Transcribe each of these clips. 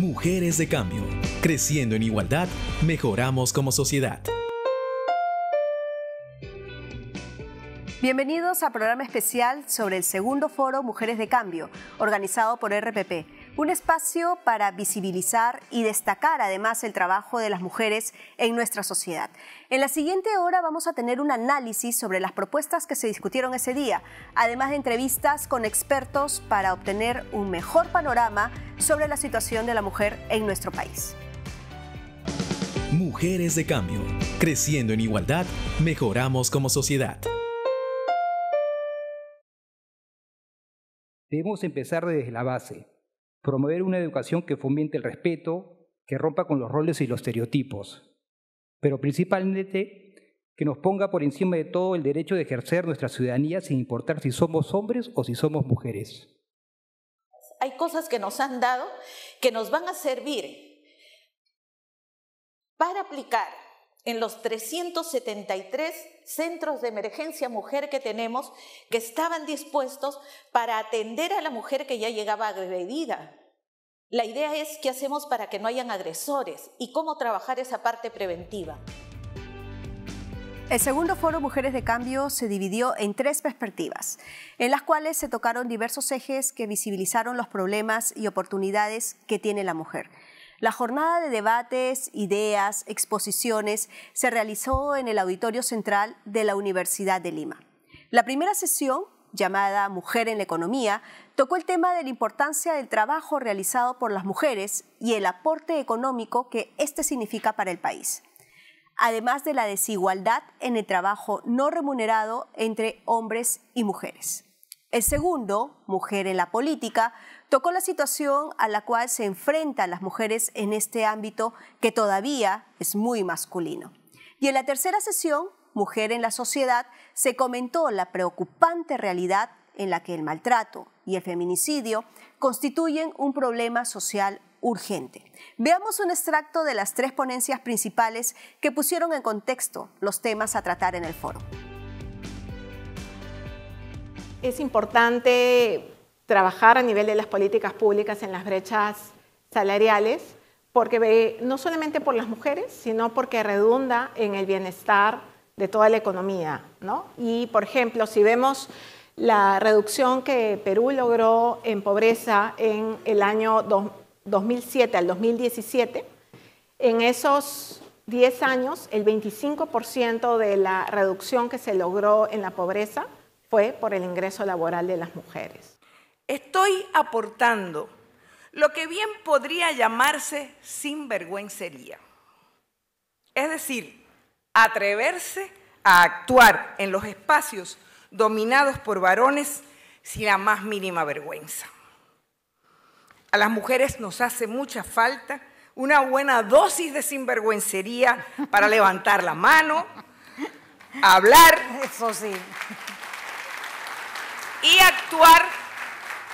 Mujeres de Cambio. Creciendo en igualdad, mejoramos como sociedad. Bienvenidos a programa especial sobre el segundo foro Mujeres de Cambio, organizado por RPP un espacio para visibilizar y destacar además el trabajo de las mujeres en nuestra sociedad. En la siguiente hora vamos a tener un análisis sobre las propuestas que se discutieron ese día, además de entrevistas con expertos para obtener un mejor panorama sobre la situación de la mujer en nuestro país. Mujeres de Cambio. Creciendo en igualdad, mejoramos como sociedad. Debemos empezar desde la base, promover una educación que fomente el respeto, que rompa con los roles y los estereotipos, pero principalmente que nos ponga por encima de todo el derecho de ejercer nuestra ciudadanía sin importar si somos hombres o si somos mujeres. Hay cosas que nos han dado que nos van a servir para aplicar en los 373 centros de emergencia mujer que tenemos que estaban dispuestos para atender a la mujer que ya llegaba agredida. La idea es qué hacemos para que no hayan agresores y cómo trabajar esa parte preventiva. El segundo foro Mujeres de Cambio se dividió en tres perspectivas, en las cuales se tocaron diversos ejes que visibilizaron los problemas y oportunidades que tiene la mujer. La jornada de debates, ideas, exposiciones se realizó en el Auditorio Central de la Universidad de Lima. La primera sesión llamada Mujer en la Economía, tocó el tema de la importancia del trabajo realizado por las mujeres y el aporte económico que este significa para el país, además de la desigualdad en el trabajo no remunerado entre hombres y mujeres. El segundo, Mujer en la Política, tocó la situación a la cual se enfrentan las mujeres en este ámbito que todavía es muy masculino. Y en la tercera sesión Mujer en la Sociedad, se comentó la preocupante realidad en la que el maltrato y el feminicidio constituyen un problema social urgente. Veamos un extracto de las tres ponencias principales que pusieron en contexto los temas a tratar en el foro. Es importante trabajar a nivel de las políticas públicas en las brechas salariales, porque no solamente por las mujeres, sino porque redunda en el bienestar de toda la economía. Y, por ejemplo, si vemos la reducción que Perú logró en pobreza en el año 2007 al 2017, en esos 10 años, el 25% de la reducción que se logró en la pobreza fue por el ingreso laboral de las mujeres. Estoy aportando lo que bien podría llamarse sinvergüencería. Es decir, atreverse a actuar en los espacios dominados por varones sin la más mínima vergüenza. A las mujeres nos hace mucha falta una buena dosis de sinvergüencería para levantar la mano, hablar. Eso sí. Y actuar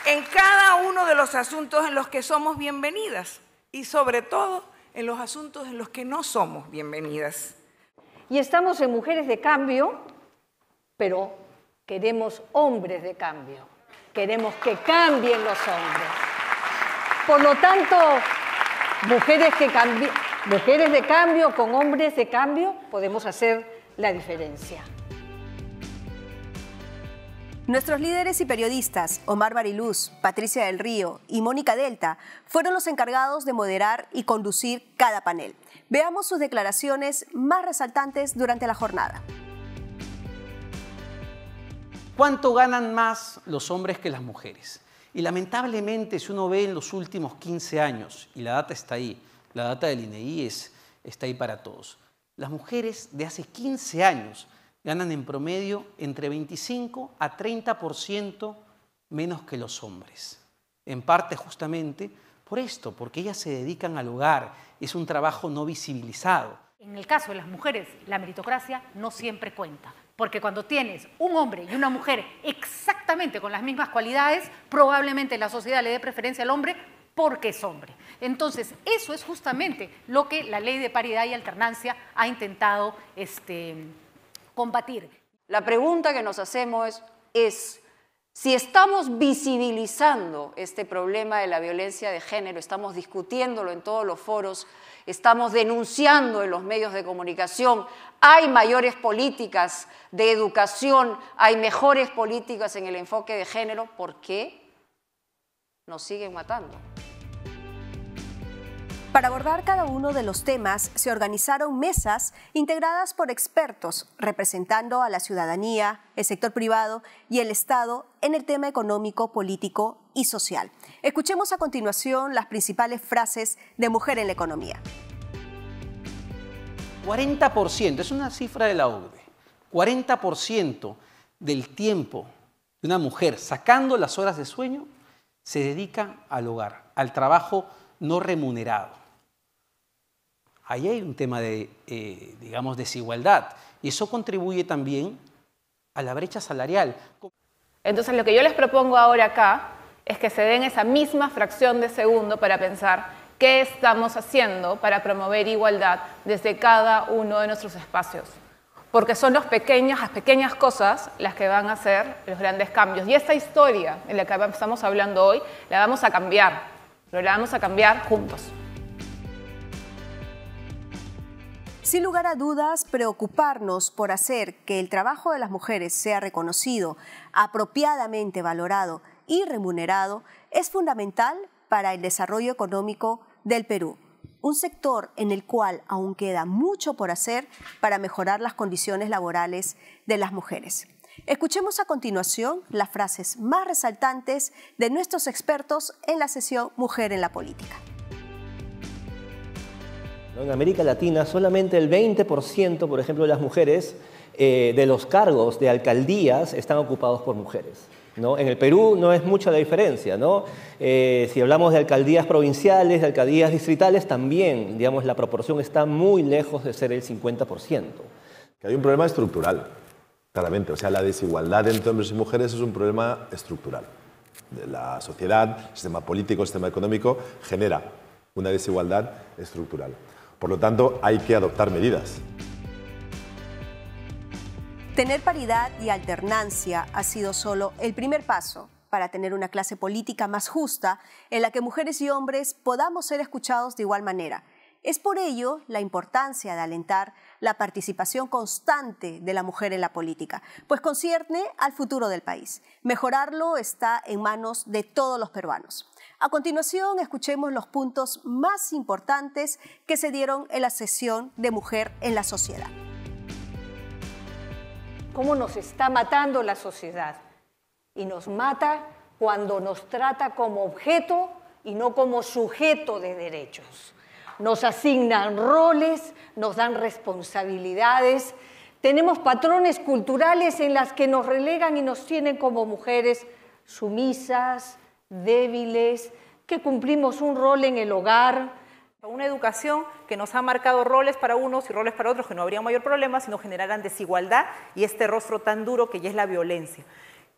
en cada uno de los asuntos en los que somos bienvenidas y sobre todo en los asuntos en los que no somos bienvenidas y estamos en mujeres de cambio, pero queremos hombres de cambio. Queremos que cambien los hombres. Por lo tanto, mujeres, que mujeres de cambio con hombres de cambio podemos hacer la diferencia. Nuestros líderes y periodistas, Omar Bariluz, Patricia del Río y Mónica Delta, fueron los encargados de moderar y conducir cada panel. Veamos sus declaraciones más resaltantes durante la jornada. ¿Cuánto ganan más los hombres que las mujeres? Y lamentablemente, si uno ve en los últimos 15 años, y la data está ahí, la data del INEI e es, está ahí para todos, las mujeres de hace 15 años ganan en promedio entre 25 a 30% menos que los hombres. En parte justamente por esto, porque ellas se dedican al hogar, es un trabajo no visibilizado. En el caso de las mujeres, la meritocracia no siempre cuenta, porque cuando tienes un hombre y una mujer exactamente con las mismas cualidades, probablemente la sociedad le dé preferencia al hombre porque es hombre. Entonces, eso es justamente lo que la ley de paridad y alternancia ha intentado este, combatir. La pregunta que nos hacemos es, si estamos visibilizando este problema de la violencia de género, estamos discutiéndolo en todos los foros, estamos denunciando en los medios de comunicación, hay mayores políticas de educación, hay mejores políticas en el enfoque de género, ¿por qué nos siguen matando? Para abordar cada uno de los temas se organizaron mesas integradas por expertos representando a la ciudadanía, el sector privado y el Estado en el tema económico, político y social. Escuchemos a continuación las principales frases de Mujer en la Economía. 40%, es una cifra de la OCDE, 40% del tiempo de una mujer sacando las horas de sueño se dedica al hogar, al trabajo no remunerado ahí hay un tema de, eh, digamos, desigualdad. Y eso contribuye también a la brecha salarial. Entonces, lo que yo les propongo ahora acá es que se den esa misma fracción de segundo para pensar qué estamos haciendo para promover igualdad desde cada uno de nuestros espacios. Porque son los pequeños, las pequeñas cosas las que van a hacer los grandes cambios. Y esta historia en la que estamos hablando hoy la vamos a cambiar, pero la vamos a cambiar juntos. Sin lugar a dudas, preocuparnos por hacer que el trabajo de las mujeres sea reconocido, apropiadamente valorado y remunerado es fundamental para el desarrollo económico del Perú, un sector en el cual aún queda mucho por hacer para mejorar las condiciones laborales de las mujeres. Escuchemos a continuación las frases más resaltantes de nuestros expertos en la sesión Mujer en la Política. En América Latina solamente el 20%, por ejemplo, de las mujeres eh, de los cargos de alcaldías están ocupados por mujeres. ¿No? En el Perú no es mucha la diferencia, ¿no? Eh, si hablamos de alcaldías provinciales, de alcaldías distritales, también, digamos, la proporción está muy lejos de ser el 50%. Que hay un problema estructural, claramente. O sea, la desigualdad entre hombres y mujeres es un problema estructural. La sociedad, el sistema político, el sistema económico, genera una desigualdad estructural. Por lo tanto, hay que adoptar medidas. Tener paridad y alternancia ha sido solo el primer paso para tener una clase política más justa en la que mujeres y hombres podamos ser escuchados de igual manera. Es por ello la importancia de alentar la participación constante de la mujer en la política, pues concierne al futuro del país. Mejorarlo está en manos de todos los peruanos. A continuación, escuchemos los puntos más importantes que se dieron en la sesión de Mujer en la Sociedad. ¿Cómo nos está matando la sociedad? Y nos mata cuando nos trata como objeto y no como sujeto de derechos. Nos asignan roles, nos dan responsabilidades, tenemos patrones culturales en las que nos relegan y nos tienen como mujeres sumisas, débiles, que cumplimos un rol en el hogar, una educación que nos ha marcado roles para unos y roles para otros, que no habría mayor problema, si no generaran desigualdad y este rostro tan duro que ya es la violencia.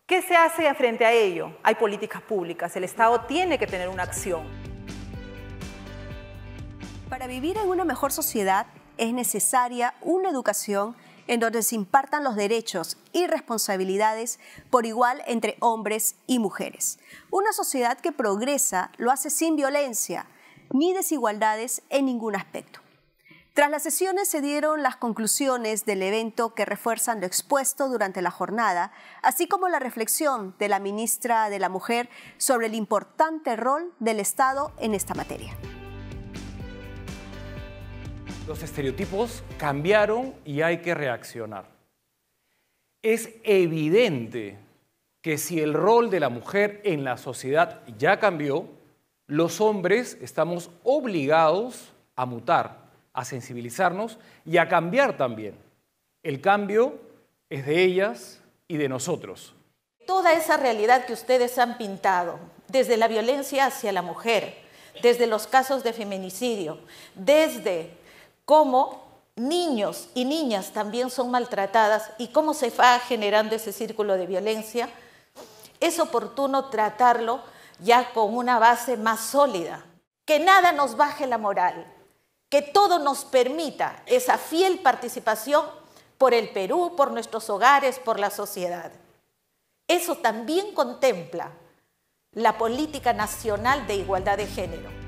¿Qué se hace frente a ello? Hay políticas públicas, el Estado tiene que tener una acción. Para vivir en una mejor sociedad es necesaria una educación en donde se impartan los derechos y responsabilidades por igual entre hombres y mujeres. Una sociedad que progresa lo hace sin violencia ni desigualdades en ningún aspecto. Tras las sesiones se dieron las conclusiones del evento que refuerzan lo expuesto durante la jornada, así como la reflexión de la ministra de la Mujer sobre el importante rol del Estado en esta materia. Los estereotipos cambiaron y hay que reaccionar. Es evidente que si el rol de la mujer en la sociedad ya cambió, los hombres estamos obligados a mutar, a sensibilizarnos y a cambiar también. El cambio es de ellas y de nosotros. Toda esa realidad que ustedes han pintado, desde la violencia hacia la mujer, desde los casos de feminicidio, desde cómo niños y niñas también son maltratadas y cómo se va generando ese círculo de violencia, es oportuno tratarlo ya con una base más sólida, que nada nos baje la moral, que todo nos permita esa fiel participación por el Perú, por nuestros hogares, por la sociedad. Eso también contempla la política nacional de igualdad de género.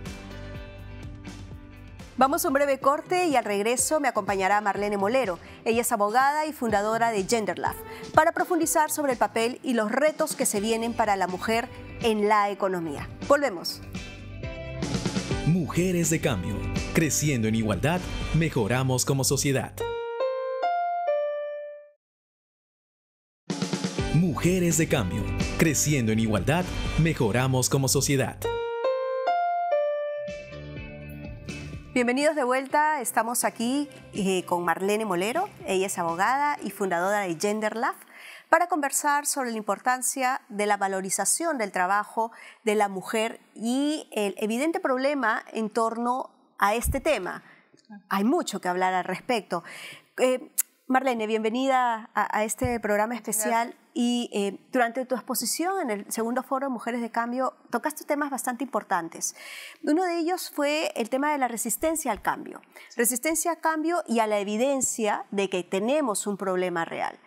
Vamos a un breve corte y al regreso me acompañará Marlene Molero. Ella es abogada y fundadora de GenderLab para profundizar sobre el papel y los retos que se vienen para la mujer en la economía. Volvemos. Mujeres de Cambio. Creciendo en igualdad, mejoramos como sociedad. Mujeres de Cambio. Creciendo en igualdad, mejoramos como sociedad. Bienvenidos de vuelta, estamos aquí eh, con Marlene Molero, ella es abogada y fundadora de Gender Love, para conversar sobre la importancia de la valorización del trabajo de la mujer y el evidente problema en torno a este tema. Hay mucho que hablar al respecto. Eh, Marlene, bienvenida a, a este programa especial. Y eh, durante tu exposición en el segundo foro Mujeres de Cambio, tocaste temas bastante importantes. Uno de ellos fue el tema de la resistencia al cambio. Resistencia al cambio y a la evidencia de que tenemos un problema real.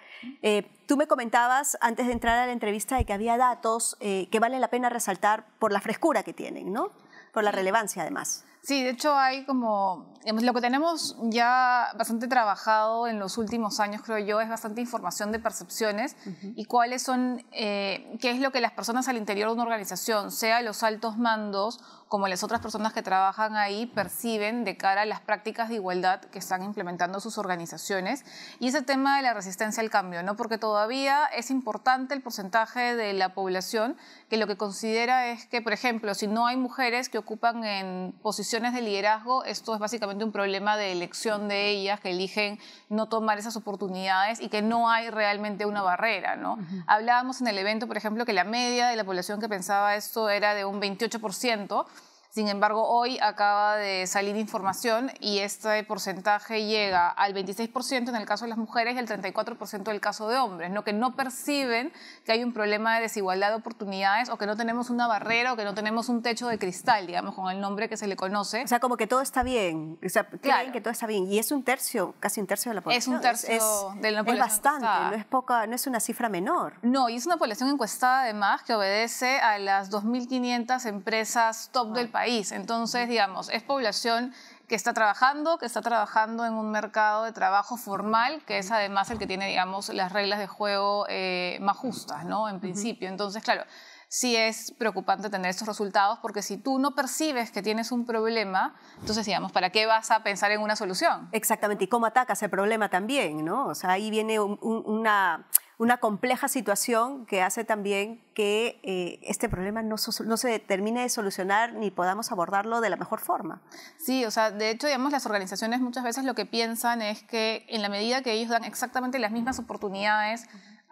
Eh, tú me comentabas antes de entrar a la entrevista de que había datos eh, que valen la pena resaltar por la frescura que tienen, ¿no? Por la relevancia, además. Sí, de hecho hay como, lo que tenemos ya bastante trabajado en los últimos años, creo yo, es bastante información de percepciones y cuáles son, eh, qué es lo que las personas al interior de una organización, sea los altos mandos como las otras personas que trabajan ahí perciben de cara a las prácticas de igualdad que están implementando sus organizaciones y ese tema de la resistencia al cambio, ¿no? Porque todavía es importante el porcentaje de la población que lo que considera es que, por ejemplo, si no hay mujeres que ocupan en posiciones de liderazgo, esto es básicamente un problema de elección de ellas, que eligen no tomar esas oportunidades y que no hay realmente una barrera, ¿no? Hablábamos en el evento, por ejemplo, que la media de la población que pensaba esto era de un 28%, sin embargo, hoy acaba de salir información y este porcentaje llega al 26% en el caso de las mujeres y al 34% en el caso de hombres, ¿no? que no perciben que hay un problema de desigualdad de oportunidades o que no tenemos una barrera o que no tenemos un techo de cristal, digamos, con el nombre que se le conoce. O sea, como que todo está bien, o sea, creen claro. que todo está bien y es un tercio, casi un tercio de la población. Es un tercio es, de la población. Es bastante, no es, poca, no es una cifra menor. No, y es una población encuestada además que obedece a las 2.500 empresas top del país entonces, digamos, es población que está trabajando, que está trabajando en un mercado de trabajo formal, que es además el que tiene, digamos, las reglas de juego eh, más justas, ¿no? En principio. Entonces, claro, sí es preocupante tener estos resultados porque si tú no percibes que tienes un problema, entonces digamos, ¿para qué vas a pensar en una solución? Exactamente, y cómo atacas el problema también, ¿no? O sea, ahí viene una, una compleja situación que hace también que eh, este problema no, no, se termine de solucionar ni podamos abordarlo de la mejor forma. Sí, o sea, de hecho, digamos, las organizaciones muchas veces lo que piensan es que en la medida que ellos dan exactamente las mismas oportunidades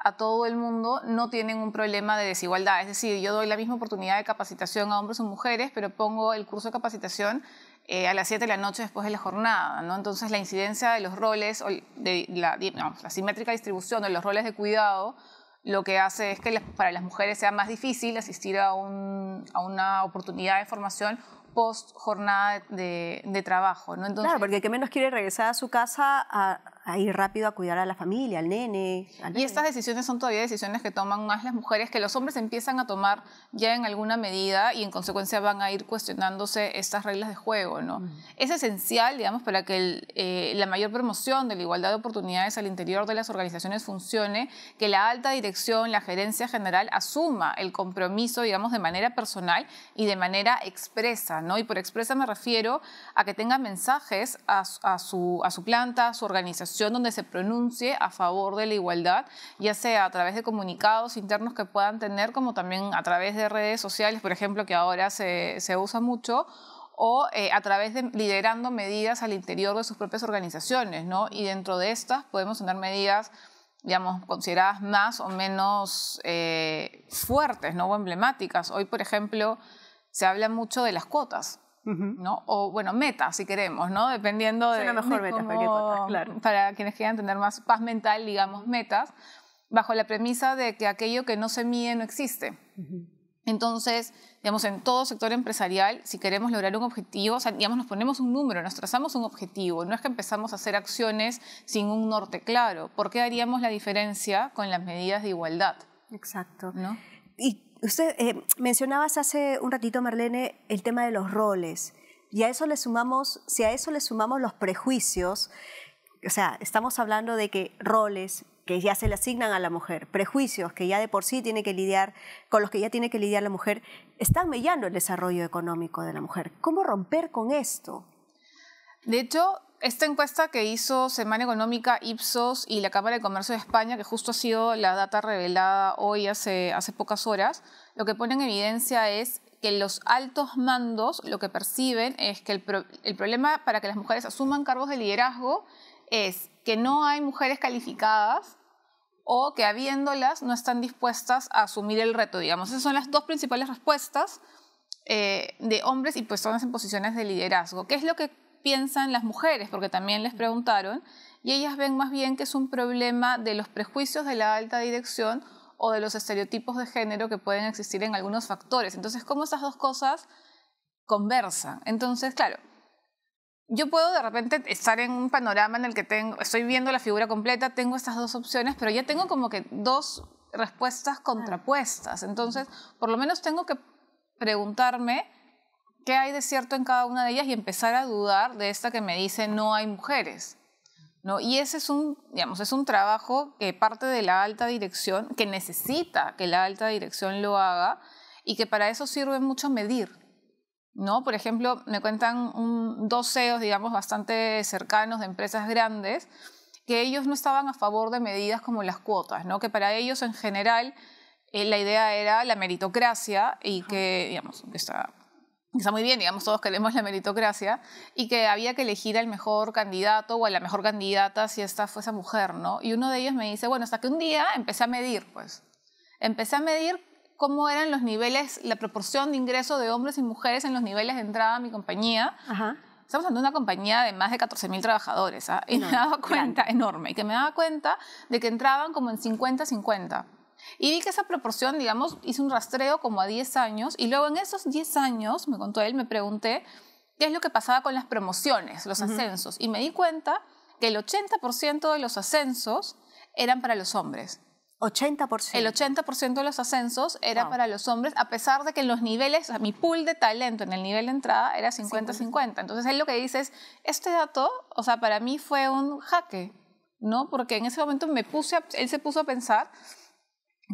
a todo el mundo, no tienen un problema de desigualdad. Es decir, yo doy la misma oportunidad de capacitación a hombres o mujeres, pero pongo el curso de capacitación eh, a las 7 de la noche después de la jornada. ¿no? Entonces la incidencia de los roles, de la, simétrica distribución de los roles de cuidado, lo que hace es que para las mujeres sea más difícil asistir a, una oportunidad de formación post jornada de, trabajo. ¿no? claro, porque el que menos quiere regresar a su casa a a ir rápido a cuidar a la familia, al nene, y estas decisiones son todavía decisiones que toman más las mujeres, que los hombres empiezan a tomar ya en alguna medida y en consecuencia van a ir cuestionándose estas reglas de juego, ¿no? Es esencial, digamos, para que eh, la mayor promoción de la igualdad de oportunidades al interior de las organizaciones funcione, que la alta dirección, la gerencia general asuma el compromiso, digamos, de manera personal y de manera expresa, ¿no? Y por expresa me refiero a que tenga mensajes a su, a su planta, a su organización, donde se pronuncie a favor de la igualdad, ya sea a través de comunicados internos que puedan tener, como también a través de redes sociales, por ejemplo, que ahora se, se usa mucho, o eh, a través de liderando medidas al interior de sus propias organizaciones, ¿no? Y dentro de estas podemos tener medidas digamos, consideradas más o menos eh, fuertes ¿no? o emblemáticas. Hoy, por ejemplo, se habla mucho de las cuotas, ¿no? O bueno, metas, si queremos, ¿no? Dependiendo de... para, quienes quieran tener más paz mental, digamos, metas, bajo la premisa de que aquello que no se mide no existe. Entonces, digamos, en todo sector empresarial, si queremos lograr un objetivo, digamos, nos ponemos un número, nos trazamos un objetivo, no es que empezamos a hacer acciones sin un norte claro. ¿Por qué haríamos la diferencia con las medidas de igualdad? Exacto. ¿No? Y Usted mencionaba eh, mencionabas hace un ratito, Marlene, el tema de los roles. Y a eso le sumamos, si a eso le sumamos los prejuicios, o sea, estamos hablando de que roles que ya se le asignan a la mujer, prejuicios que ya de por sí tiene que lidiar, con los que ya tiene que lidiar la mujer, están mellando el desarrollo económico de la mujer. ¿Cómo romper con esto? De hecho, esta encuesta que hizo Semana Económica, Ipsos y la Cámara de Comercio de España, que justo ha sido la data revelada hoy hace, hace pocas horas, lo que pone en evidencia es que los altos mandos lo que perciben es que el, problema para que las mujeres asuman cargos de liderazgo es que no hay mujeres calificadas o que habiéndolas no están dispuestas a asumir el reto, digamos. Esas son las dos principales respuestas eh, de hombres y personas en posiciones de liderazgo. ¿Qué es lo que piensan las mujeres, porque también les preguntaron, y ellas ven más bien que es un problema de los prejuicios de la alta dirección o de los estereotipos de género que pueden existir en algunos factores. Entonces, ¿cómo esas dos cosas conversan? Entonces, claro, yo puedo de repente estar en un panorama en el que tengo, estoy viendo la figura completa, tengo estas dos opciones, pero ya tengo como que dos respuestas contrapuestas. Entonces, por lo menos tengo que preguntarme qué hay de cierto en cada una de ellas y empezar a dudar de esta que me dice no hay mujeres. ¿no? Y ese es un, digamos, es un trabajo que parte de la alta dirección, que necesita que la alta dirección lo haga y que para eso sirve mucho medir. ¿no? Por ejemplo, me cuentan un, dos CEOs, digamos, bastante cercanos de empresas grandes, que ellos no estaban a favor de medidas como las cuotas, ¿no? que para ellos en general eh, la idea era la meritocracia y que, digamos, que está muy bien, digamos, todos queremos la meritocracia, y que había que elegir al mejor candidato o a la mejor candidata si esta fuese mujer, ¿no? Y uno de ellos me dice, bueno, hasta que un día empecé a medir, pues. Empecé a medir cómo eran los niveles, la proporción de ingreso de hombres y mujeres en los niveles de entrada a mi compañía. Estamos hablando de una compañía de más de 14.000 trabajadores, ¿ah? Y me daba cuenta, enorme, y que me daba cuenta de que entraban como en 50-50 y vi que esa proporción, digamos, hice un rastreo como a 10 años y luego en esos 10 años, me contó él, me pregunté qué es lo que pasaba con las promociones, los ascensos. Y me di cuenta que el 80% de los ascensos eran para los hombres. 80%. El 80% de los ascensos era para los hombres, a pesar de que en los niveles, o mi pool de talento en el nivel de entrada era 50-50. Entonces él lo que dice es, este dato, o sea, para mí fue un jaque, ¿no? Porque en ese momento me puse, él se puso a pensar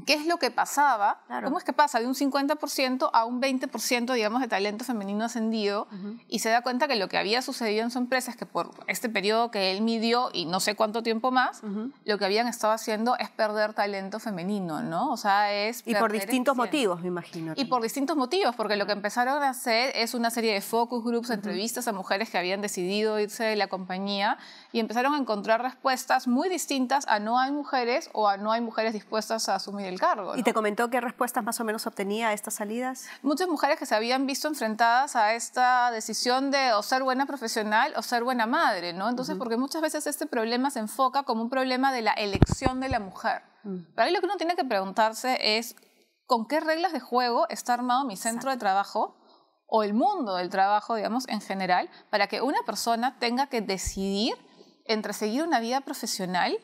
qué es lo que pasaba, cómo es que pasa de un 50% a un 20%, digamos, de talento femenino ascendido, y se da cuenta que lo que había sucedido en su empresa es que por este periodo que él midió y no sé cuánto tiempo más, lo que habían estado haciendo es perder talento femenino, ¿no? O sea, es... Y por distintos este motivos, me imagino. Y por distintos motivos, porque lo que empezaron a hacer es una serie de focus groups, entrevistas a mujeres que habían decidido irse de la compañía y empezaron a encontrar respuestas muy distintas a no hay mujeres o a no hay mujeres dispuestas a asumir el cargo. ¿Y te comentó qué respuestas más o menos obtenía a estas salidas? Muchas mujeres que se habían visto enfrentadas a esta decisión de o ser buena profesional o ser buena madre, ¿no? Entonces, porque muchas veces este problema se enfoca como un problema de la elección de la mujer. Mm. Para lo que uno tiene que preguntarse es con qué reglas de juego está armado mi centro de trabajo o el mundo del trabajo, digamos, en general, para que una persona tenga que decidir entre seguir una vida profesional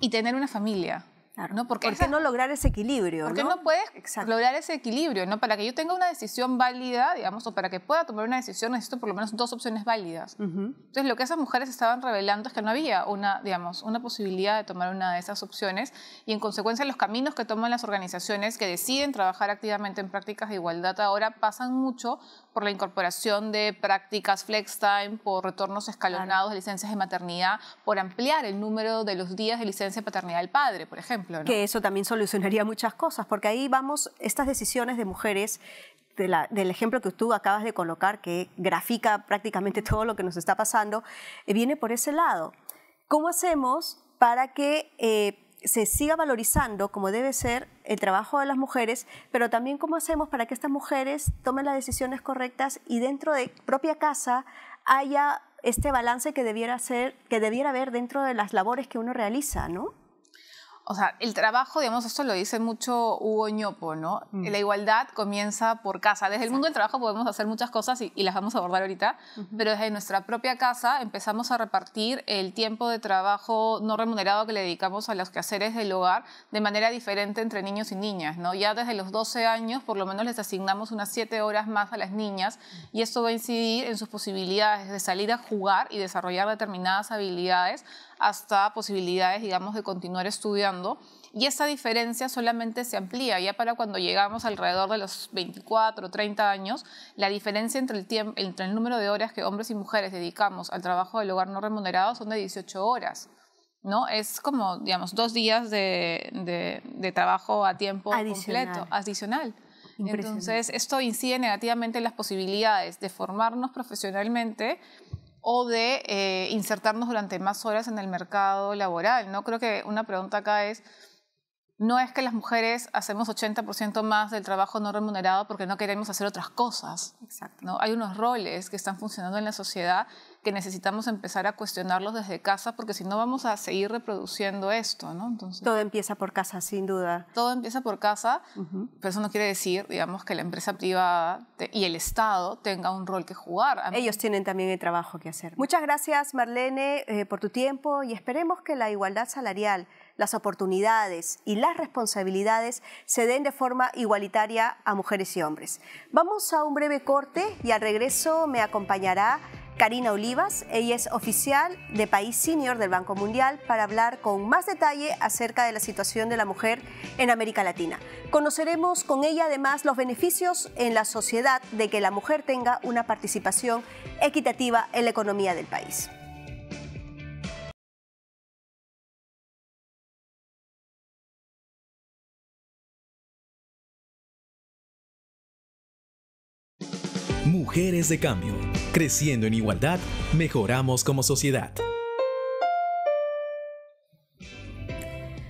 y tener una familia. ¿no? Porque ¿Por no lograr ese equilibrio? Porque no, no puedes lograr ese equilibrio. ¿no? Para que yo tenga una decisión válida, digamos, o para que pueda tomar una decisión, necesito por lo menos dos opciones válidas. Entonces, lo que esas mujeres estaban revelando es que no había una, digamos, una posibilidad de tomar una de esas opciones y, en consecuencia, los caminos que toman las organizaciones que deciden trabajar activamente en prácticas de igualdad ahora pasan mucho por la incorporación de prácticas flex time, por retornos escalonados de licencias de maternidad, por ampliar el número de los días de licencia de paternidad del padre, por ejemplo. Que eso también solucionaría muchas cosas, porque ahí vamos, estas decisiones de mujeres del ejemplo que tú acabas de colocar, que grafica prácticamente todo lo que nos está pasando, eh, viene por ese lado. ¿Cómo hacemos para que eh, se siga valorizando como debe ser el trabajo de las mujeres, pero también cómo hacemos para que estas mujeres tomen las decisiones correctas y dentro de propia casa haya este balance que debiera, ser, que debiera haber dentro de las labores que uno realiza, ¿no? o sea, el trabajo, digamos, esto lo dice mucho Hugo Ñopo, ¿no? Mm. La igualdad comienza por casa. Desde el mundo del trabajo podemos hacer muchas cosas y, las vamos a abordar ahorita, pero desde nuestra propia casa empezamos a repartir el tiempo de trabajo no remunerado que le dedicamos a los quehaceres del hogar de manera diferente entre niños y niñas, ¿no? Ya desde los 12 años, por lo menos les asignamos unas 7 horas más a las niñas y esto va a incidir en sus posibilidades de salir a jugar y desarrollar determinadas habilidades hasta posibilidades, digamos, de continuar estudiando. Y esa diferencia solamente se amplía. Ya para cuando llegamos alrededor de los 24, o 30 años, la diferencia entre el, entre el número de horas que hombres y mujeres dedicamos al trabajo del hogar no remunerado son de 18 horas. ¿no? Es como, digamos, dos días de, trabajo a tiempo completo, adicional. Entonces, esto incide negativamente en las posibilidades de formarnos profesionalmente o de eh, insertarnos durante más horas en el mercado laboral. ¿no? Creo que una pregunta acá es, no es que las mujeres hacemos 80% más del trabajo no remunerado porque no queremos hacer otras cosas. Exacto. Hay unos roles que están funcionando en la sociedad que necesitamos empezar a cuestionarlos desde casa porque si no vamos a seguir reproduciendo esto. todo empieza por casa, sin duda. Todo empieza por casa, pero eso no quiere decir, digamos, que la empresa privada y el Estado tengan un rol que jugar. Ellos tienen también el trabajo que hacer. Muchas gracias, Marlene, eh, por tu tiempo y esperemos que la igualdad salarial las oportunidades y las responsabilidades se den de forma igualitaria a mujeres y hombres. Vamos a un breve corte y al regreso me acompañará Karina Olivas. Ella es oficial de País Senior del Banco Mundial para hablar con más detalle acerca de la situación de la mujer en América Latina. Conoceremos con ella además los beneficios en la sociedad de que la mujer tenga una participación equitativa en la economía del país. Mujeres de Cambio. Creciendo en igualdad, mejoramos como sociedad.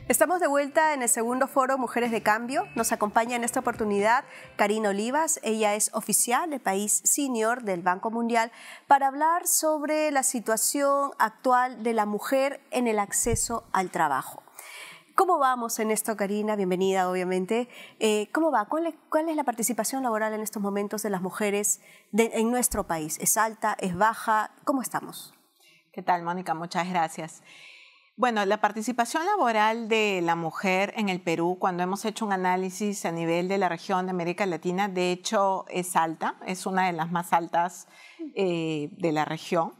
Estamos de vuelta en el segundo foro Mujeres de Cambio. Nos acompaña en esta oportunidad Karina Olivas. Ella es oficial de país senior del Banco Mundial para hablar sobre la situación actual de la mujer en el acceso al trabajo. ¿Cómo vamos en esto, Karina? Bienvenida, obviamente. Eh, ¿Cómo va? ¿Cuál es, la participación laboral en estos momentos de las mujeres en nuestro país? ¿Es alta? ¿Es baja? ¿Cómo estamos? ¿Qué tal, Mónica? Muchas gracias. Bueno, la participación laboral de la mujer en el Perú, cuando hemos hecho un análisis a nivel de la región de América Latina, de hecho es alta, es una de las más altas eh, de la región.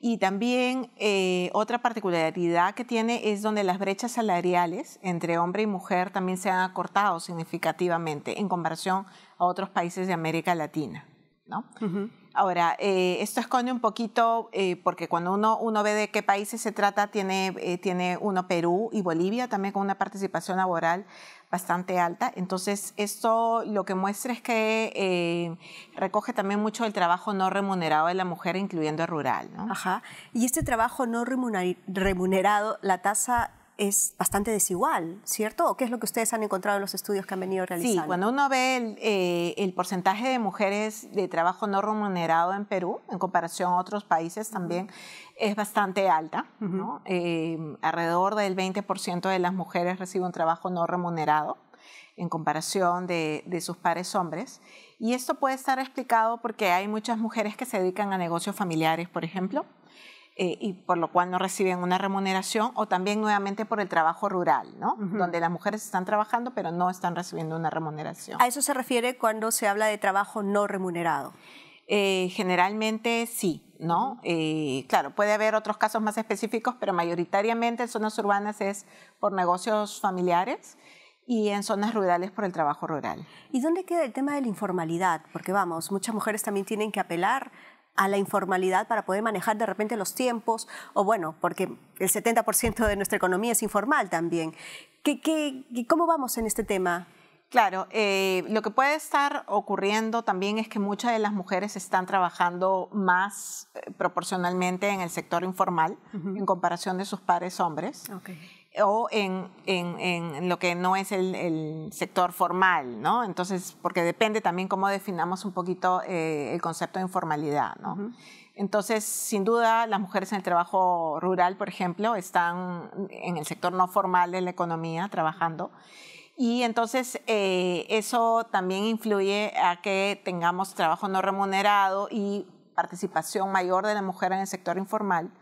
Y también eh, otra particularidad que tiene es donde las brechas salariales entre hombre y mujer también se han acortado significativamente en comparación a otros países de América Latina. ¿no? Ahora, eh, esto esconde un poquito, eh, porque cuando uno, uno ve de qué países se trata, tiene, eh, tiene uno Perú y Bolivia también con una participación laboral bastante alta. Entonces, esto lo que muestra es que recoge también mucho el trabajo no remunerado de la mujer, incluyendo el rural. Ajá. Y este trabajo no remunerado, la tasa es bastante desigual, ¿cierto? ¿O qué es lo que ustedes han encontrado en los estudios que han venido realizando? Sí, cuando uno ve eh, el, porcentaje de mujeres de trabajo no remunerado en Perú, en comparación a otros países también, es bastante alta, eh, alrededor del 20% de las mujeres reciben trabajo no remunerado en comparación de, de, sus pares hombres. Y esto puede estar explicado porque hay muchas mujeres que se dedican a negocios familiares, por ejemplo, eh, y por lo cual no reciben una remuneración, o también nuevamente por el trabajo rural, ¿no? Donde las mujeres están trabajando pero no están recibiendo una remuneración. ¿A eso se refiere cuando se habla de trabajo no remunerado? Eh, generalmente sí, ¿no? Eh, claro, puede haber otros casos más específicos, pero mayoritariamente en zonas urbanas es por negocios familiares y en zonas rurales por el trabajo rural. ¿Y dónde queda el tema de la informalidad? Porque vamos, muchas mujeres también tienen que apelar a la informalidad para poder manejar de repente los tiempos, o bueno, porque el 70% de nuestra economía es informal también. ¿Qué, cómo vamos en este tema? Claro, eh, lo que puede estar ocurriendo también es que muchas de las mujeres están trabajando más eh, proporcionalmente en el sector informal en comparación de sus pares hombres. Okay o en, en, en, lo que no es el, sector formal, ¿no? Entonces, porque depende también cómo definamos un poquito eh, el concepto de informalidad, ¿no? Entonces, sin duda, las mujeres en el trabajo rural, por ejemplo, están en el sector no formal de la economía trabajando. Y entonces eh, eso también influye a que tengamos trabajo no remunerado y participación mayor de la mujer en el sector informal.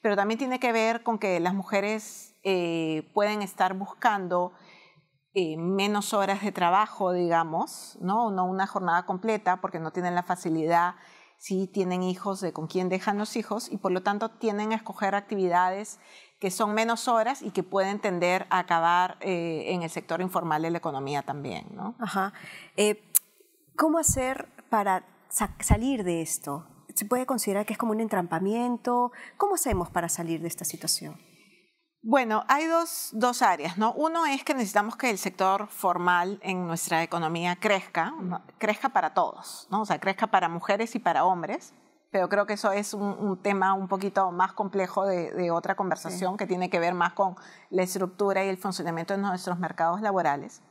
Pero también tiene que ver con que las mujeres eh, pueden estar buscando eh, menos horas de trabajo, digamos, ¿no? no una jornada completa porque no tienen la facilidad si tienen hijos de con quién dejan los hijos y por lo tanto tienen a escoger actividades que son menos horas y que pueden tender a acabar eh, en el sector informal de la economía también. Ajá. ¿Cómo hacer para salir de esto? ¿Se puede considerar que es como un entrampamiento? ¿Cómo hacemos para salir de esta situación? Bueno, hay dos, áreas, ¿no? Uno es que necesitamos que el sector formal en nuestra economía crezca, crezca para todos, ¿no? O sea, crezca para mujeres y para hombres, pero creo que eso es un, tema un poquito más complejo de, otra conversación que tiene que ver más con la estructura y el funcionamiento de nuestros mercados laborales.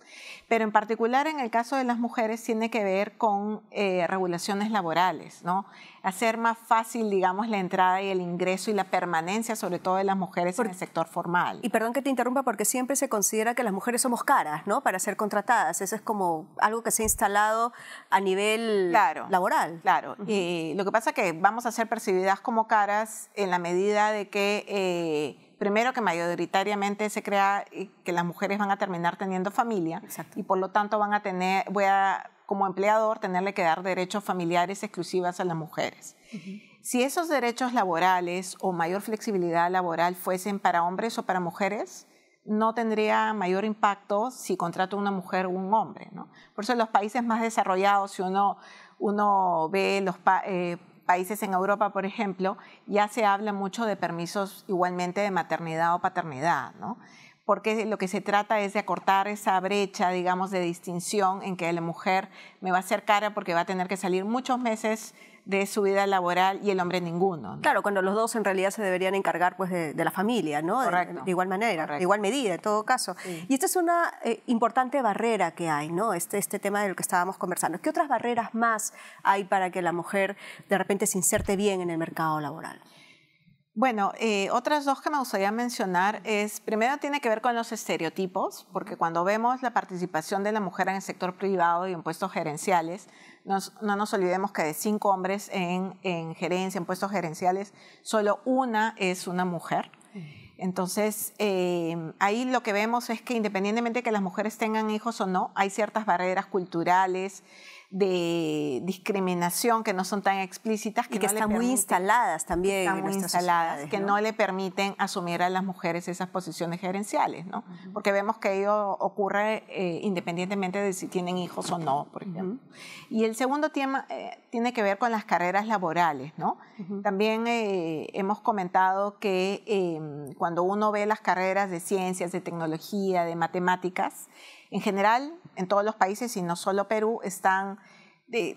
Pero en particular en el caso de las mujeres tiene que ver con eh, regulaciones laborales, ¿no? Hacer más fácil, digamos, la entrada y el ingreso y la permanencia, sobre todo de las mujeres en el sector formal. Y perdón que te interrumpa, porque siempre se considera que las mujeres somos caras, ¿no? Para ser contratadas. Eso es como algo que se ha instalado a nivel claro, laboral. Claro. Y lo que pasa es que vamos a ser percibidas como caras en la medida de que... Eh, primero que mayoritariamente se crea eh, que las mujeres van a terminar teniendo familia y por lo tanto van a tener, voy a como empleador tenerle que dar derechos familiares exclusivas a las mujeres. Si esos derechos laborales o mayor flexibilidad laboral fuesen para hombres o para mujeres, no tendría mayor impacto si contrato una mujer o un hombre. ¿no? Por eso en los países más desarrollados, si uno, uno ve los... Eh, países en Europa, por ejemplo, ya se habla mucho de permisos igualmente de maternidad o paternidad, ¿no? porque lo que se trata es de acortar esa brecha, digamos, de distinción en que la mujer me va a hacer cara porque va a tener que salir muchos meses de su vida laboral y el hombre ninguno. Claro, cuando los dos en realidad se deberían encargar pues, de, la familia, ¿no? De, igual manera, de igual medida, en todo caso. Y esta es una eh, importante barrera que hay, ¿no? Este, este tema lo que estábamos conversando. ¿Qué otras barreras más hay para que la mujer de repente se inserte bien en el mercado laboral? Bueno, eh, otras dos que me gustaría mencionar es, primero tiene que ver con los estereotipos, porque cuando vemos la participación de la mujer en el sector privado y en puestos gerenciales, no nos olvidemos que de cinco hombres en, gerencia, en puestos gerenciales, solo una es una mujer. Entonces, em, ahí lo que vemos es que independientemente de que las mujeres tengan hijos o no, hay ciertas barreras culturales, de discriminación que no son tan explícitas. Que y que están muy instaladas también. instaladas, que ¿no? le permiten asumir a las mujeres esas posiciones gerenciales, ¿no? Porque vemos que ello ocurre eh, independientemente de si tienen hijos o no, por ejemplo. Y el segundo tema eh, tiene que ver con las carreras laborales, ¿no? También eh, hemos comentado que em, cuando uno ve las carreras de ciencias, de tecnología, de matemáticas, en general, en todos los países y no solo Perú, están,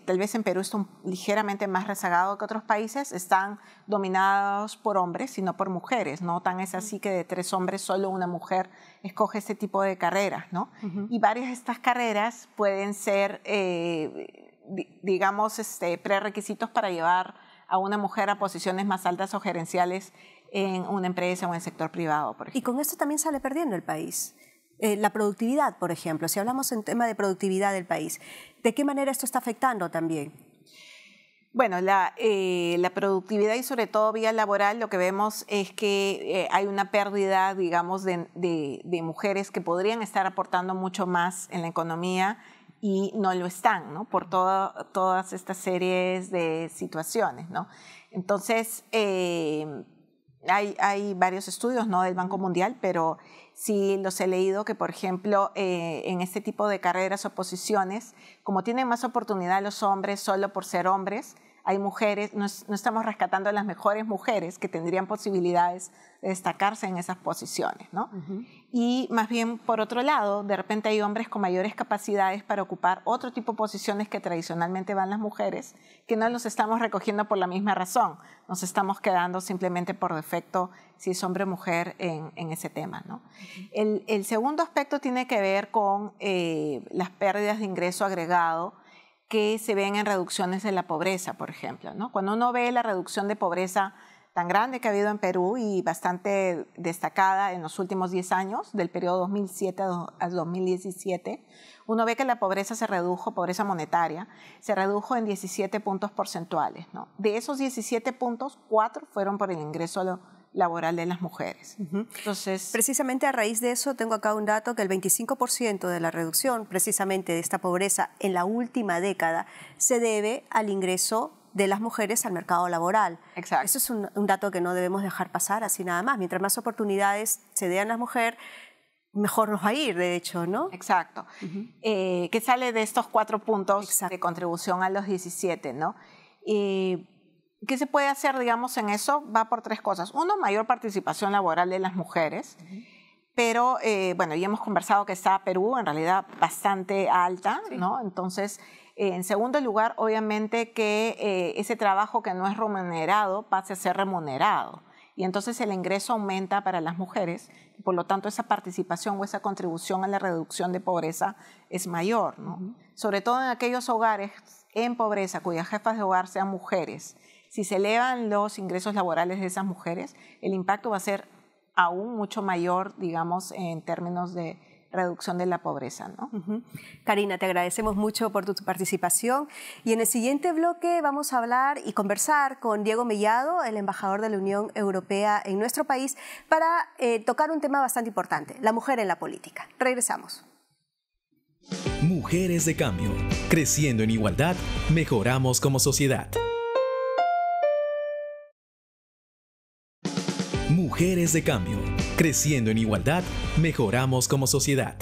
tal vez en Perú está ligeramente más rezagado que otros países, están dominados por hombres y no por mujeres, ¿no? Tan es así que de tres hombres solo una mujer escoge este tipo de carreras, ¿no? Y varias de estas carreras pueden ser, eh, digamos, este, prerequisitos para llevar a una mujer a posiciones más altas o gerenciales en una empresa o en el sector privado, por ejemplo. Y con esto también sale perdiendo el país. Eh, la productividad, por ejemplo, si hablamos en tema de productividad del país, ¿de qué manera esto está afectando también? Bueno, la, eh, productividad y sobre todo vía laboral, lo que vemos es que eh, hay una pérdida, digamos, de, mujeres que podrían estar aportando mucho más en la economía y no lo están, ¿no? Por todas estas series de situaciones, ¿no? Entonces, hay, hay, varios estudios, ¿no? Del Banco Mundial, pero sí los he leído que, por ejemplo, eh, en este tipo de carreras o posiciones, como tienen más oportunidad los hombres solo por ser hombres, hay mujeres, no, estamos rescatando a las mejores mujeres que tendrían posibilidades de destacarse en esas posiciones, Y más bien, por otro lado, de repente hay hombres con mayores capacidades para ocupar otro tipo de posiciones que tradicionalmente van las mujeres, que no los estamos recogiendo por la misma razón, nos estamos quedando simplemente por defecto si es hombre o mujer en, ese tema, El, segundo aspecto tiene que ver con eh, las pérdidas de ingreso agregado que se ven en reducciones de la pobreza, por ejemplo. Cuando uno ve la reducción de pobreza tan grande que ha habido en Perú y bastante destacada en los últimos 10 años, del periodo 2007 al 2017, uno ve que la pobreza se redujo, pobreza monetaria, se redujo en 17 puntos porcentuales. ¿no? De esos 17 puntos, 4 fueron por el ingreso a los laboral de las mujeres. Entonces, precisamente a raíz de eso tengo acá un dato que el 25% de la reducción precisamente de esta pobreza en la última década se debe al ingreso de las mujeres al mercado laboral. Exacto. Eso es un, dato que no debemos dejar pasar así nada más. Mientras más oportunidades se den a las mujeres, mejor nos va a ir, de hecho, ¿no? Exacto. Eh, que sale de estos cuatro puntos de contribución a los 17, ¿no? Eh, ¿Qué se puede hacer, digamos, en eso? Va por tres cosas. Uno, mayor participación laboral de las mujeres. Pero, eh, bueno, ya hemos conversado que está Perú en realidad bastante alta, ¿no? Entonces, eh, en segundo lugar, obviamente que eh, ese trabajo que no es remunerado pase a ser remunerado. Y entonces el ingreso aumenta para las mujeres, y por lo tanto esa participación o esa contribución a la reducción de pobreza es mayor, ¿no? Sobre todo en aquellos hogares en pobreza cuyas jefas de hogar sean mujeres si se elevan los ingresos laborales de esas mujeres, el impacto va a ser aún mucho mayor, digamos, en términos de, reducción de la pobreza. Karina, te agradecemos mucho por tu participación y en el siguiente bloque vamos a hablar y conversar con Diego Mellado, el embajador de la Unión Europea en nuestro país, para eh, tocar un tema bastante importante, la mujer en la política. Regresamos. Mujeres de cambio, creciendo en igualdad, mejoramos como sociedad. Mujeres de Cambio. Creciendo en igualdad, mejoramos como sociedad.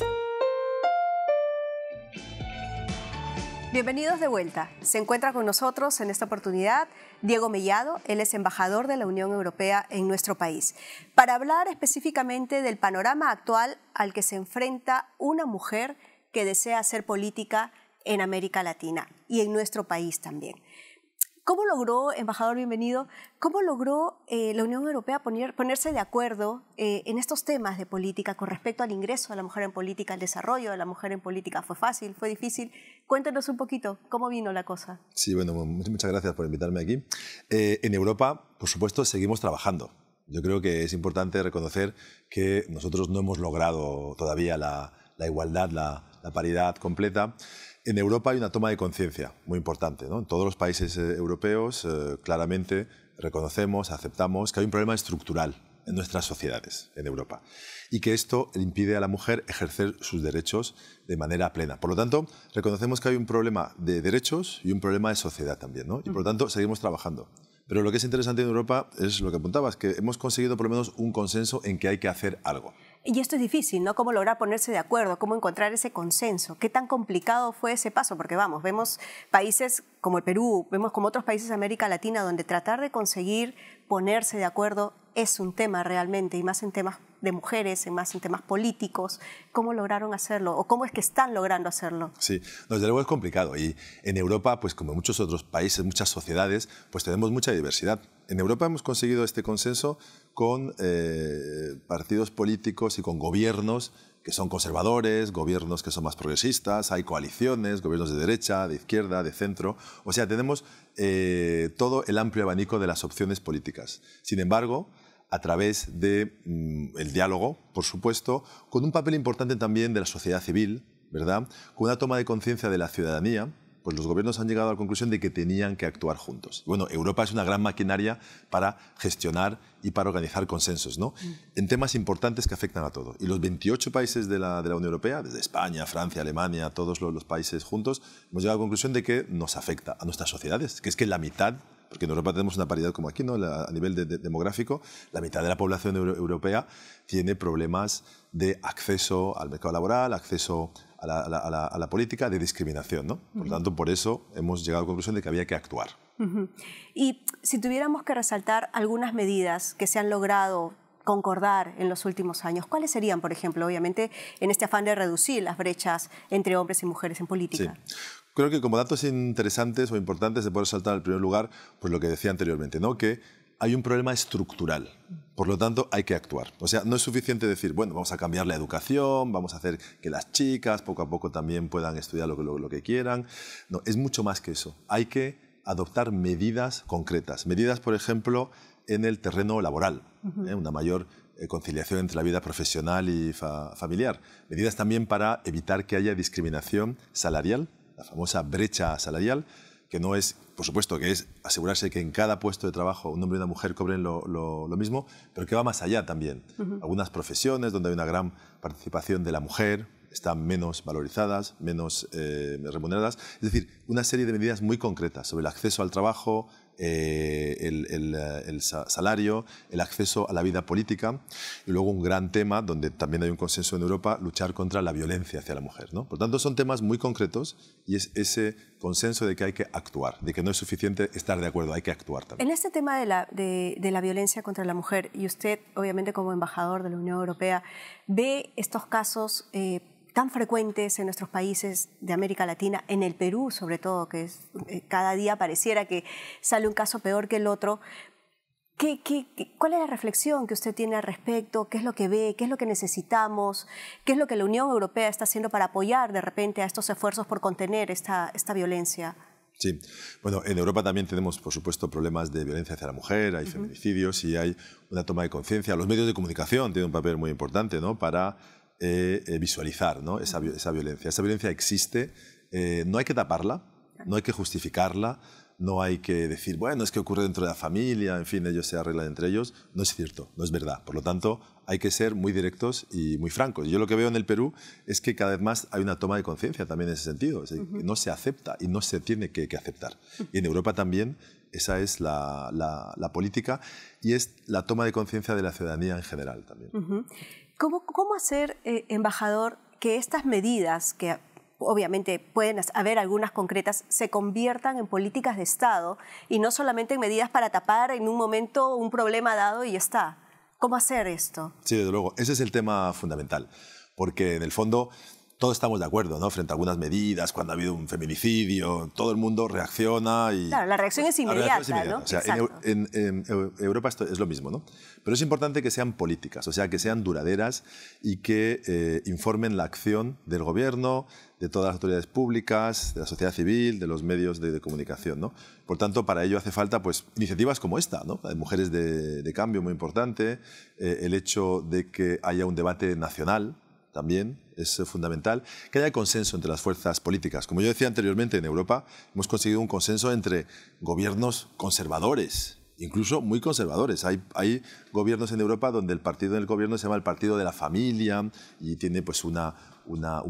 Bienvenidos de vuelta. Se encuentra con nosotros en esta oportunidad Diego Mellado, él es embajador de la Unión Europea en nuestro país, para hablar específicamente del panorama actual al que se enfrenta una mujer que desea hacer política en América Latina y en nuestro país también. ¿Cómo logró, embajador, bienvenido, cómo logró eh, la Unión Europea ponerse de acuerdo eh, en estos temas de política con respecto al ingreso de la mujer en política, al desarrollo de la mujer en política? ¿Fue fácil? ¿Fue difícil? Cuéntenos un poquito, ¿cómo vino la cosa? Sí, bueno, muchas gracias por invitarme aquí. Eh, en Europa, por supuesto, seguimos trabajando. Yo creo que es importante reconocer que nosotros no hemos logrado todavía la, igualdad, la, la paridad completa en Europa hay una toma de conciencia muy importante. En todos los países eh, europeos eh, claramente reconocemos, aceptamos que hay un problema estructural en nuestras sociedades en Europa y que esto impide a la mujer ejercer sus derechos de manera plena. Por lo tanto, reconocemos que hay un problema de derechos y un problema de sociedad también, Y por lo tanto, seguimos trabajando. Pero lo que es interesante en Europa es lo que apuntabas, que hemos conseguido por lo menos un consenso en que hay que hacer algo. Y esto es difícil, ¿no? ¿Cómo lograr ponerse de acuerdo? ¿Cómo encontrar ese consenso? ¿Qué tan complicado fue ese paso? Porque vamos, vemos países como el Perú, vemos como otros países de América Latina, donde tratar de conseguir ponerse de acuerdo es un tema realmente, y más en temas de mujeres, en más en temas políticos, cómo lograron hacerlo o cómo es que están logrando hacerlo. Sí, desde luego es complicado y en Europa, pues como en muchos otros países, muchas sociedades, pues tenemos mucha diversidad en Europa hemos conseguido este consenso con eh, partidos políticos y con gobiernos que son conservadores, gobiernos que son más progresistas, hay coaliciones, gobiernos de derecha, de izquierda, de centro. O sea, tenemos eh, todo el amplio abanico de las opciones políticas. Sin embargo, a través del mm, diálogo, por supuesto, con un papel importante también de la sociedad civil, Con una toma de conciencia de la ciudadanía, pues los gobiernos han llegado a la conclusión de que tenían que actuar juntos. Bueno, Europa es una gran maquinaria para gestionar y para organizar consensos, ¿no? Mm. En temas importantes que afectan a todo. Y los 28 países de la, Unión Europea, desde España, Francia, Alemania, todos los, países juntos, hemos llegado a la conclusión de que nos afecta a nuestras sociedades, que es que la mitad porque en Europa tenemos una paridad como aquí, ¿no? a nivel demográfico, la mitad de la población europea tiene problemas de acceso al mercado laboral, acceso a la, política de discriminación. ¿no? Por lo tanto, por eso hemos llegado a la conclusión de que había que actuar. Y si tuviéramos que resaltar algunas medidas que se han logrado concordar en los últimos años, ¿cuáles serían, por ejemplo, obviamente, en este afán de reducir las brechas entre hombres y mujeres en política? Sí. Creo que como datos interesantes o importantes se puede resaltar en primer lugar, pues lo que decía anteriormente, ¿no? que hay un problema estructural. Por lo tanto, hay que actuar. O sea, no es suficiente decir, bueno, vamos a cambiar la educación, vamos a hacer que las chicas poco a poco también puedan estudiar lo que, quieran. No, es mucho más que eso. Hay que adoptar medidas concretas. Medidas, por ejemplo, en el terreno laboral, ¿eh? una mayor eh, conciliación entre la vida profesional y familiar. Medidas también para evitar que haya discriminación salarial, la famosa brecha salarial, que no es por supuesto, que es asegurarse que en cada puesto de trabajo un hombre y una mujer cobren lo, mismo, pero que va más allá también. Algunas profesiones donde hay una gran participación de la mujer están menos valorizadas, menos eh, remuneradas. Es decir, una serie de medidas muy concretas sobre el acceso al trabajo, eh, el, eh, salario, el acceso a la vida política y luego un gran tema donde también hay un consenso en Europa, luchar contra la violencia hacia la mujer. ¿no? Por tanto, son temas muy concretos y es ese consenso de que hay que actuar, de que no es suficiente estar de acuerdo, hay que actuar también. En este tema de la, de, la violencia contra la mujer, y usted, obviamente como embajador de la Unión Europea, ve estos casos... Eh, tan frecuentes en nuestros países de América Latina, en el Perú sobre todo, que es, eh, cada día pareciera que sale un caso peor que el otro. ¿Qué, qué, cuál es la reflexión que usted tiene al respecto? ¿Qué es lo que ve? ¿Qué es lo que necesitamos? ¿Qué es lo que la Unión Europea está haciendo para apoyar de repente a estos esfuerzos por contener esta, esta violencia? Sí, bueno, en Europa también tenemos, por supuesto, problemas de violencia hacia la mujer, hay feminicidios y hay una toma de conciencia. Los medios de comunicación tienen un papel muy importante ¿no? para eh, eh, visualizar ¿no? esa, violencia. Esa violencia existe, eh, no hay que taparla, no hay que justificarla, no hay que decir, bueno, es que ocurre dentro de la familia, en fin, ellos se arreglan entre ellos. No es cierto, no es verdad. Por lo tanto, hay que ser muy directos y muy francos. Yo lo que veo en el Perú es que cada vez más hay una toma de conciencia también en ese sentido. No se acepta y no se tiene que, aceptar. Y en Europa también esa es la, política y es la toma de conciencia de la ciudadanía en general también. ¿Cómo, hacer, eh, embajador, que estas medidas que obviamente pueden haber algunas concretas, se conviertan en políticas de Estado y no solamente en medidas para tapar en un momento un problema dado y está. ¿Cómo hacer esto? Sí, desde luego, ese es el tema fundamental, porque en el fondo todos estamos de acuerdo, ¿no? Frente a algunas medidas, cuando ha habido un feminicidio, todo el mundo reacciona y... Claro, la reacción es inmediata, ¿no? en, Europa esto es lo mismo, ¿no? Pero es importante que sean políticas, o sea, que sean duraderas y que eh, informen la acción del gobierno, de todas las autoridades públicas, de la sociedad civil, de los medios de, comunicación, ¿no? Por tanto, para ello hace falta, pues, iniciativas como esta, ¿no? de Mujeres de, Cambio, muy importante, eh, el hecho de que haya un debate nacional, también es fundamental que haya consenso entre las fuerzas políticas. Como yo decía anteriormente, en Europa hemos conseguido un consenso entre gobiernos conservadores, incluso muy conservadores. Hay, gobiernos en Europa donde el partido del gobierno se llama el partido de la familia y tiene pues un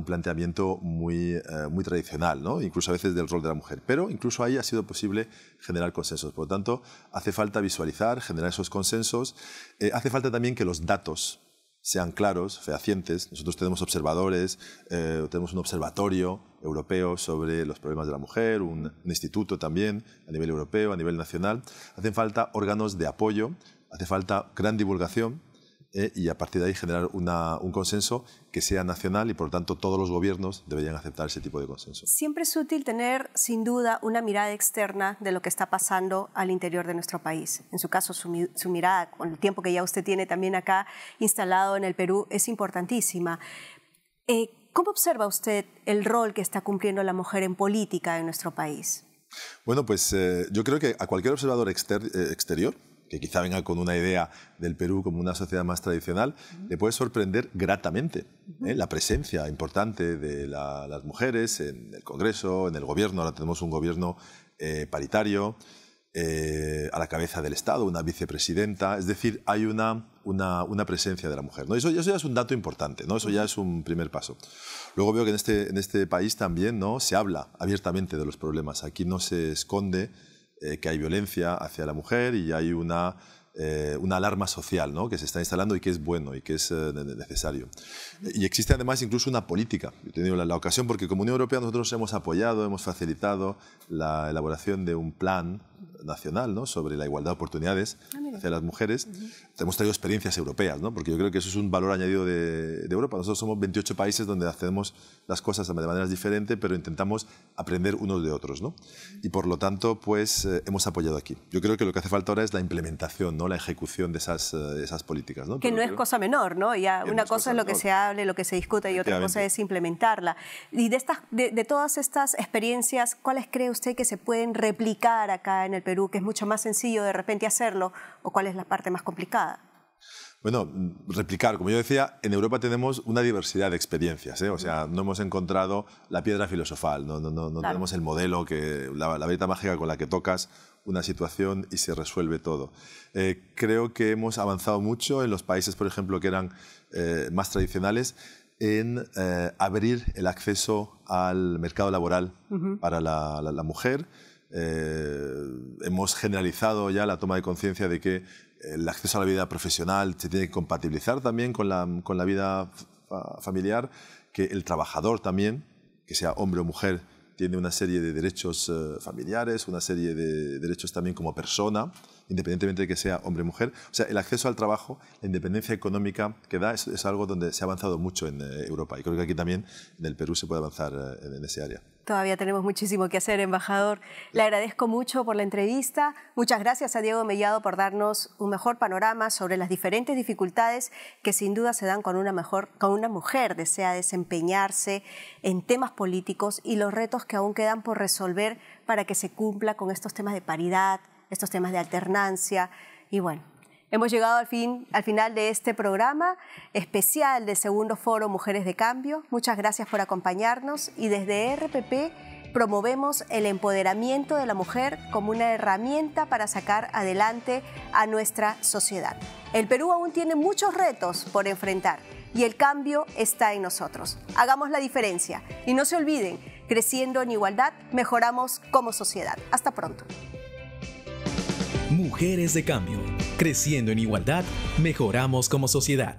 planteamiento muy, eh, muy tradicional, incluso a veces del rol de la mujer. Pero incluso ahí ha sido posible generar consensos. Por lo tanto, hace falta visualizar, generar esos consensos. Eh, hace falta también que los datos sean claros, fehacientes. Nosotros tenemos observadores, eh, tenemos un observatorio europeo sobre los problemas de la mujer, un instituto también a nivel europeo, a nivel nacional. Hacen falta órganos de apoyo, hace falta gran divulgación eh, y a partir de ahí generar un consenso que sea nacional y por tanto todos los gobiernos deberían aceptar ese tipo de consenso. Siempre es útil tener sin duda una mirada externa de lo que está pasando al interior de nuestro país. En su caso su, mirada, con el tiempo que ya usted tiene también acá instalado en el Perú, es importantísima. Eh, ¿Cómo observa usted el rol que está cumpliendo la mujer en política en nuestro país? Bueno, pues eh, yo creo que a cualquier observador exterior, que quizá venga con una idea del Perú como una sociedad más tradicional, le puede sorprender gratamente ¿eh? la presencia importante de las mujeres en el Congreso, en el gobierno. Ahora tenemos un gobierno eh, paritario, eh, a la cabeza del Estado, una vicepresidenta. Es decir, hay una, presencia de la mujer. ¿no? Eso, ya es un dato importante, ¿no? eso ya es un primer paso. Luego veo que en este, en este país también ¿no? se habla abiertamente de los problemas. Aquí no se esconde eh, que hay violencia hacia la mujer y hay una, eh, una alarma social ¿no? que se está instalando y que es bueno y que es eh, necesario. Y existe además incluso una política. he tenido la, ocasión porque como Unión Europea nosotros hemos apoyado, hemos facilitado la elaboración de un plan nacional ¿no? sobre la igualdad de oportunidades ah, hacia las mujeres hemos traído experiencias europeas, ¿no? porque yo creo que eso es un valor añadido de, Europa. Nosotros somos 28 países donde hacemos las cosas de maneras diferentes, pero intentamos aprender unos de otros. ¿no? Y por lo tanto, pues eh, hemos apoyado aquí. Yo creo que lo que hace falta ahora es la implementación, ¿no? la ejecución de esas, eh, esas políticas. ¿no? Que no es cosa menor, ¿no? Ya una cosa, es lo que se hable, lo que se discuta y otra cosa es implementarla. Y de, estas, de, de todas estas experiencias, ¿cuáles cree usted que se pueden replicar acá en el Perú, que es mucho más sencillo de repente hacerlo, o cuál es la parte más complicada? Bueno, mm, replicar, como yo decía, en Europa tenemos una diversidad de experiencias, ¿eh? o sea, no hemos encontrado la piedra filosofal, no, tenemos el modelo, que, la, la mágica con la que tocas una situación y se resuelve todo. Eh, creo que hemos avanzado mucho en los países, por ejemplo, que eran eh, más tradicionales, en abrir el acceso al mercado laboral para la, mujer. hemos generalizado ya la toma de conciencia de que el acceso a la vida profesional se tiene que compatibilizar también con la, vida familiar, que el trabajador también, que sea hombre o mujer, tiene una serie de derechos eh, familiares, una serie de derechos también como persona, independientemente de que sea hombre o mujer. O sea, el acceso al trabajo, la independencia económica que da, es, algo donde se ha avanzado mucho en eh, Europa y creo que aquí también, en el Perú, se puede avanzar eh, en, en ese área. Todavía tenemos muchísimo que hacer, embajador. Le agradezco mucho por la entrevista. Muchas gracias a Diego Mellado por darnos un mejor panorama sobre las diferentes dificultades que sin duda se dan con una, una mujer desea desempeñarse en temas políticos y los retos que aún quedan por resolver para que se cumpla con estos temas de paridad, estos temas de alternancia y bueno, Hemos llegado al, fin, al final de este programa especial del segundo foro Mujeres de Cambio. Muchas gracias por acompañarnos y desde RPP promovemos el empoderamiento de la mujer como una herramienta para sacar adelante a nuestra sociedad. El Perú aún tiene muchos retos por enfrentar y el cambio está en nosotros. Hagamos la diferencia y no se olviden, creciendo en igualdad, mejoramos como sociedad. Hasta pronto. Mujeres de Cambio Creciendo en igualdad, mejoramos como sociedad.